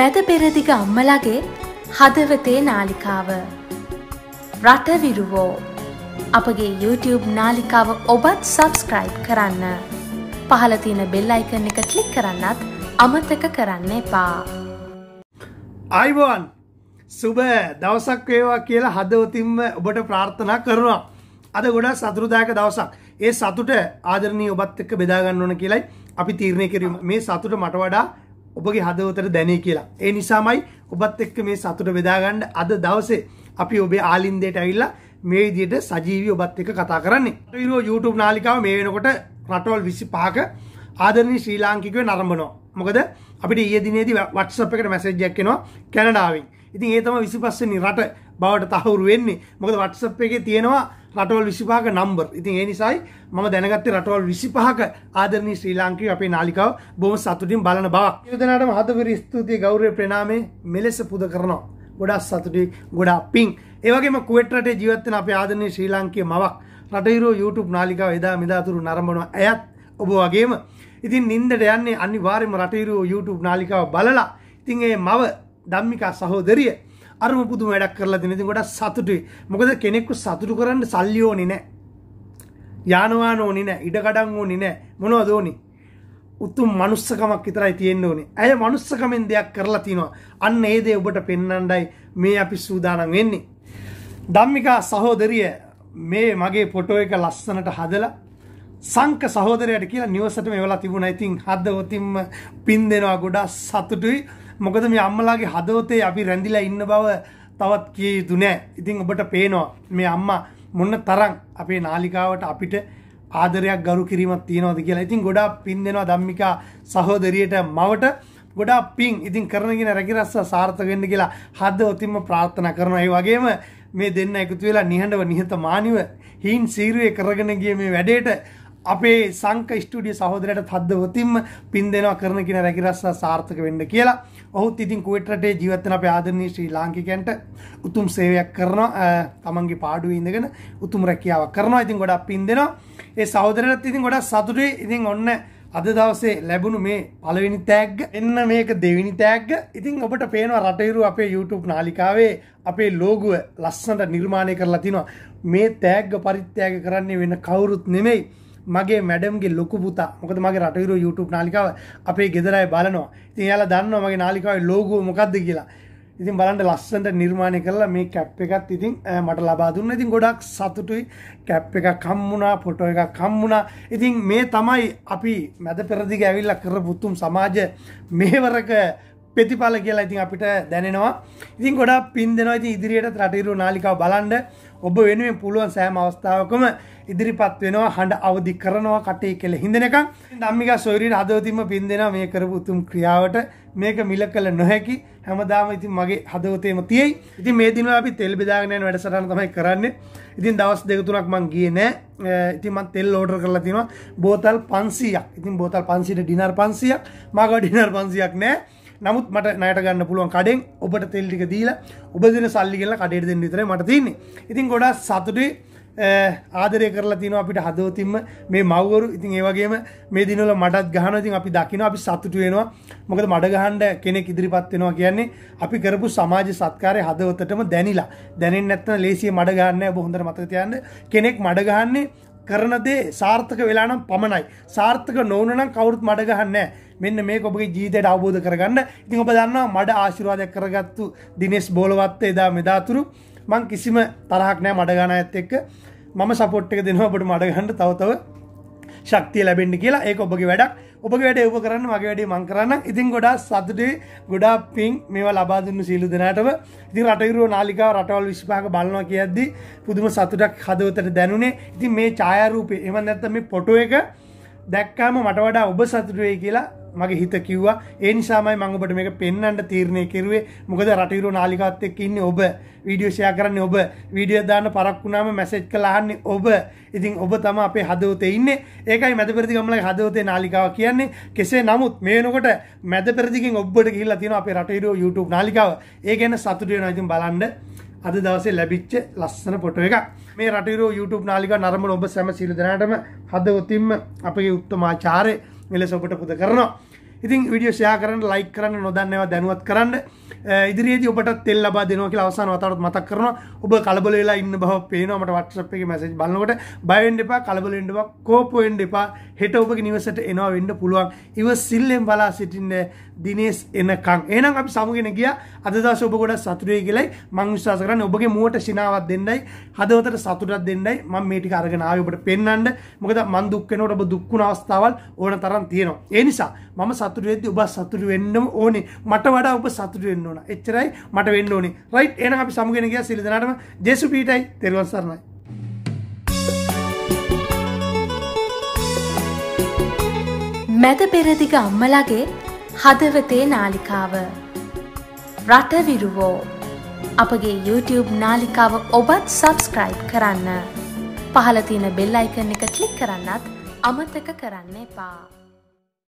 මැද පෙරදිග අම්මලගේ හදවතේ නාලිකාව. රටවිරුවෝ අපගේ YouTube නාලිකාව ඔබත් සබස්ක්‍රයිබ් කරන්න. පහලතින බෙල්ලයිකන එක කලික් කරන්නත් අමතක කරන්න එපා. අයිවන් සුබ දවසක් වේවා කියලා හදවතින්ම ඔබට ප්‍රාර්ථනා කරනවා. අද ගොඩා සතුරුදායක දවසක් ඒ සතුට ආදරණී ඔබත් එක්ක බෙදාගන්න ඕන කියලයි අපි තීරණය කිරීම මේ සතුට මට වඩා ඔබගේ හදවතට දැනේ කියලා. ඒ නිසාමයි ඔබත් එක්ක මේ සතුට බෙදාගන්න අද දවසේ අපි ඔබේ ආලින්දයට ඇවිල්ලා මේ විදිහට සජීවී ඔබත් එක්ක කතා කරන්නේ. විරෝ YouTube නාලිකාව මේ වෙනකොට රටවල් 25ක ආදරණීය ශ්‍රී ලාංකිකයෝ නරඹනවා. මොකද අපිට ඊයේ දිනේදී WhatsApp එකට මැසේජ් එකක් එනවා කැනඩාවෙන්. ඉතින් ඒ තමයි 25 වෙනි රට බවට තහවුරු වෙන්නේ මොකද WhatsApp එකේ තියෙනවා රටවල් 25ක නම්බර්. ඉතින් ඒ නිසායි මම දැනගත්තේ රටවල් 25ක ආදරණීය ශ්‍රී ලාංකිකයෝ අපේ නාලිකාව බොහොම සතුටින් බලන බවක්. සියලු දෙනාටම හදවතින් ස්තුතියි ගෞරවය ප්‍රණාමය මෙලෙස පුද කරනවා. ගොඩාක් සතුටුයි ගොඩාක් පිං. ඒ වගේම කුවේට් රටේ ජීවත් වෙන අපේ ආදරණීය ශ්‍රී ලාංකික මවක් රටහිරෝ YouTube නාලිකාව එදා මෙදාතුරු නරඹනවා. ඇයත් ඔබ වගේම ඉතින් නින්දට යන්නේ අනිවාර්යයෙන්ම රටහිරෝ YouTube නාලිකාව බලලා ඉතින් ඒ මව ධම්මිකා සහෝදරිය අරම පුදු වැඩක් කරලා දෙනති ගොඩ සතුටුයි මොකද කෙනෙක්කු සතුටු කරන්න සල්ලි ඕනි නෑ යානවාන ඕනි නෑ ඉඩකඩන් ඕනි නෑ මොනවද ඕනි උතුම් මනුස්සකමක් විතරයි තියෙන්න ඕනේ. ඇය මනුස්සකමෙන් දෙයක් කරලා තිනවා. අන්න ඒ දේ ඔබට පෙන්වන්නයි මේ අපි සූදානම් වෙන්නේ. ධම්මිකා සහෝදරිය මේ මගේ ෆොටෝ එක ලස්සනට හදලා සංක සහෝදරයට කියලා නිවසට මෙවලා තිබුණා. ඉතින් හදවතින්ම පින් දෙනවා ගොඩාක් සතුටුයි. මොකද මේ අම්මලාගේ හදවතේ අපි රැඳිලා ඉන්න බව තවත් කිය යුතු නෑ ඉතින් ඔබට පේනවා මේ අම්මා මොන්න තරං අපේ නාලිකාවට අපිට ආදරයක් ගරු කිරීමක් තියෙනවද කියලා ඉතින් ගොඩා පින් දෙෙනවා දම්මිකා සහෝදරියට මවට ගොඩා පින් ඉතින් කරනගෙන රැකිරස්ස සාර්ථකවෙන්න කියලා හද ඔතින්ම ප්‍රාර්ථනා කරනවා ඒ වගේම මේ දෙන්න එකතු වෙලා නිහඬව නිහත මානිව හින් සීරුවේ කරගෙන ගිය මේ වැඩේට අපේ සංක ස්ටඩිය සහෝදරයට හදවතින්ම පින් දෙෙනවා කරන කියෙන රැකිරස්ස සාර්ථක වෙන්න කියලා ඔහුත් ඉතින් කුවටරටේ ජීවත්තන අප ආදරනී ශ්‍රී ලාංකිකන්ට උතුම් සේවයක් කරනවා තමන්ගේ පාඩුව ඉඳගෙන උතුම් රැකියාවක් කරනවා ඉතින් ගොඩක් පින් දෙෙනවා ඒ සහෝදරයටත් ඉතින් ගොඩක් සතුටේ ඉතින් ඔන්න අද දවසේ ලැබුණු මේ පළවෙනි තෑග්ග එන්න මේක දෙවිනි තෑග්ග ඉතින් ඔබට පේනවා රටයුරු අපේ YouTube නාලිකාවේ අපේ ලෝගුව ලස්සනට නිර්මාණය කරලා තිනවා මේ තෑග්ග පරිත්‍යාග කරන්නේ වෙන කවුරුත් නෙමෙයි මගේ මැඩම්ගේ ලොකු පුතා මොකද මගේ රටවිරු YouTube නාලිකාව අපේ ගෙදරයි බලනවා ඉතින් යාලා දන්නවා මගේ නාලිකාවේ ලෝගෝ මොකක්ද කියලා ඉතින් බලන්ට ලස්සන්ට නිර්මාණය කරලා මේ කැප් එකත් ඉතින් මට ලබා දුන්න ඉතින් ගොඩක් සතුටුයි කැප් එක කම්මුණා ෆොටෝ එක කම්මුණා ඉතින් මේ තමයි අපි මැද පෙරදිග ඇවිල්ලා කරපුතුම් සමාජ මේවරක ප්‍රතිඵල කියලා ඉතින් අපිට දැනෙනවා ඉතින් ගොඩක් පින් දෙනවා ඉතින් ඉදිරියට රටේරු නාලිකාව බලන්න ඔබ වෙනුවෙන් පුළුවන් සෑම අවස්ථාවකම ඉදිරිපත් වෙනවා හඬ අවදි කරනවා කටේ කෙළ හිඳනක දම්මික සොයරීට හදවතින්ම පින් දෙෙන මේ කරපු උතුම් ක්‍රියාවට මේක මිල කළ නොහැකි හැමදාම ඉතින් මගේ හදවතේම තියෙයි ඉතින් මේ දින අපි තෙල් බෙදාගෙනයන වැඩසටන තමයි කරන්න ඉතින් දවස් දෙකතුනක් මං ගිය නෑ ඉතින් මත් තෙල් ෝඩර් කරලා තිනවා බෝතල් පන්සියක් ඉතින් බෝතල් පන්සිට ඩිනර් පන්සියක් මග ඩිනර් පන්සියක් නෑ නමුත් මට නයට ගන්න පුළුවන් කඩෙන් ඔබට තෙල්ටික දීලා උබදින සල්ලි කියලා කඩයට දෙන්න විතර මට තින්නේ ඉතින් ගොඩා සතුටේ ආදරය කරලා තින අපිට හදවතින්ම මේ මව්වරු ඉතින් ඒවගේම මේ දිනවල මටත් ගහන ඉතින් අපි දකින අපි සතුටු වෙනවා මොකද මඩ ගහන්ඩ කෙනෙක් ඉදිරිපත් වෙනවා කියන්නේ අපි කරපු සමාජ සත්කාරය හදවතටම දැනිලා දැනෙන්නේ නැත්නම් ලේසියෙන් මඩ ගන්න ඔබ හොඳට මතක තියාගන්න කෙනෙක් මඩ ගහන්නේ කරන දේ සාර්ථක වෙලානම් පමණයි සාර්ථක නොවනනම් කවුරුත් මඩගහන්න මෙන්න මේ ඔබගේ ජීතයට අවබෝධ කරගන්න ඉතින් ඔබ දන්නවා මඩ ආශිරවාදයක් කරගත්තු දිනෙස් බෝලවත්ත එදා මෙදාතුරු මං කිසිම තරහක් නෑ මඩගාන ඇත් එක්ක මම සපොට් එක දෙනවා ඔබට මඩගහන්න තවතව ශක්තිය ලැබෙන්න්න කියලා ඒක ඔබගේ වැඩක් ඔබගේ වැඩේ උප කරන්න මගේ වැඩේ මං කරන්න ඉතින් ගොඩා සතුටේ ගොඩා පින් මේවා ලබා දුන්න සීලු දෙනාටම ඉතින් රටවිරුව නාලිකාව රටවල් 25ක බලනවා කියද්දි පුදුම සතුටක් හදවතට දැනුනේ. ඉතින් මේ ඡායාරූපේ එහෙම නැත්නම් මේ ෆොටෝ එක දැක්කාම මට වඩා ඔබ සතුටු වෙයි කියලා මගේ හිත කිව්වා ඒ නිසාමයි මං ඔබට මේක පෙන්වන්න තීරණය කෙරුවේ මොකද රටවිරු නාලිකාත් එක්ක ඉන්නේ ඔබ වීඩියෝ ෂෙයා කරන්නේ ඔබ වීඩියෝ දාන්න පරක්කු වුණාම මෙසේජ් කරලා අහන්නේ ඔබ ඉතින් ඔබ තමයි අපේ හදවතේ ඉන්නේ ඒකයි මැද පෙරදිගමලගේ හදවතේ නාලිකාව කියන්නේ කෙසේ නමුත් මේ වෙනකොට මැද පෙරදිගෙන් ඔබට ගිහිල්ලා තියෙනවා අපේ රටවිරු YouTube නාලිකාව ඒ ගැන සතුටු වෙනවා ඉතින් බලන්න අද දවසේ ලැබිච්ච ලස්සන ෆොටෝ එක. මේ රටවිරු YouTube නාලිකාව නරඹන ඔබ සෑම සීල දනාටම හදවතින්ම අපගේ උත්තමාචාරේ මෙලෙස ඔබට පුද කරනවා ඉතින් විඩියෝ ෂයා කරන්න ලයි කරන්න නොදන්නවා දැනුවත් කරන්න ඉදිරියේදී ඔබට තෙල් ලබා දෙනවා කියලා අවසාන වතාවට මතක් කරනවා ඔබ කලබල වෙලා ඉන්න බව පේනවා මට WhatsApp එකේ මැසේජ් බලනකොට බය වෙන්න එපා කලබල වෙන්න එපා කෝප වෙන්න එපා හෙට ඔබගේ නිවසට එනවා වෙන්න පුළුවන් ඉවසිල්ලෙන් බලා සිටින්න දිනේස් එනකන් එහෙනම් අපි සමුගෙන ගියා අද දවසේ ඔබ ගොඩක් සතුටුයි කියලායි මම විශ්වාස කරන්නේ ඔබගේ මුවට සිනාවක් දෙන්නයි හදවතට සතුටක් දෙන්නයි මම මේ ටික අරගෙන ආවේ ඔබට පෙන්වන්න මොකද මන් දුක් වෙනකොට ඔබ දුක් වුණ අවස්ථාවල් ඕන තරම් තියෙනවා ඒ නිසා මම සතුටු වෙද්දී ඔබ සතුටු වෙන්නම ඕනේ මට වඩා ඔබ සතුටු වෙන්න ඕන එච්චරයි මට වෙන්න ඕනි රයිට් එන අපි සමුගෙන ගිය සිලිදනාටම ජෙසු පීටයි තෙරුවන් සරණයි මැද පෙරදිග අම්මලගේ හදවතේ නාලිකාව රට විරුවෝ අපගේ YouTube නාලිකාව ඔබත් සබස්ක්‍රයිබ් කරන්න. පහලතින බෙල්ලයිකන්න එක කලික් කරන්නත් අමතක කරන්න එපා.